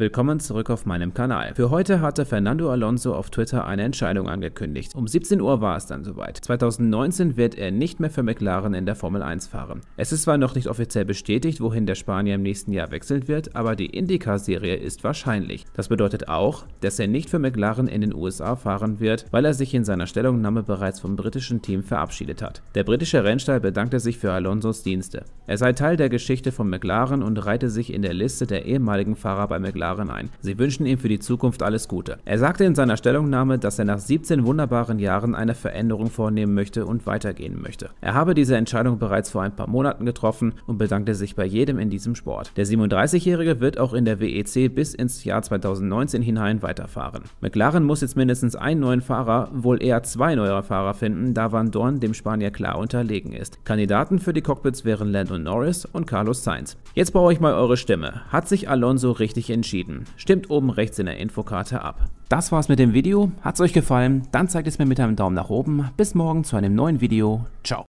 Willkommen zurück auf meinem Kanal. Für heute hatte Fernando Alonso auf Twitter eine Entscheidung angekündigt. Um 17 Uhr war es dann soweit. 2019 wird er nicht mehr für McLaren in der Formel 1 fahren. Es ist zwar noch nicht offiziell bestätigt, wohin der Spanier im nächsten Jahr wechseln wird, aber die Indycar-Serie ist wahrscheinlich. Das bedeutet auch, dass er nicht für McLaren in den USA fahren wird, weil er sich in seiner Stellungnahme bereits vom britischen Team verabschiedet hat. Der britische Rennstall bedankte sich für Alonsos Dienste. Er sei Teil der Geschichte von McLaren und reihte sich in der Liste der ehemaligen Fahrer bei McLaren Bulgaren ein. Sie wünschen ihm für die Zukunft alles Gute. Er sagte in seiner Stellungnahme, dass er nach 17 wunderbaren Jahren eine Veränderung vornehmen möchte und weitergehen möchte. Er habe diese Entscheidung bereits vor ein paar Monaten getroffen und bedankte sich bei jedem in diesem Sport. Der 37-Jährige wird auch in der WEC bis ins Jahr 2019 hinein weiterfahren. McLaren muss jetzt mindestens einen neuen Fahrer, wohl eher zwei neuer Fahrer finden, da Van Dorn dem Spanier klar unterlegen ist. Kandidaten für die Cockpits wären Landon Norris und Carlos Sainz. Jetzt brauche ich mal eure Stimme. Hat sich Alonso richtig entschieden? entschieden. Stimmt oben rechts in der Infokarte ab. Das war's mit dem Video. Hat's euch gefallen? Dann zeigt es mir mit einem Daumen nach oben. Bis morgen zu einem neuen Video. Ciao.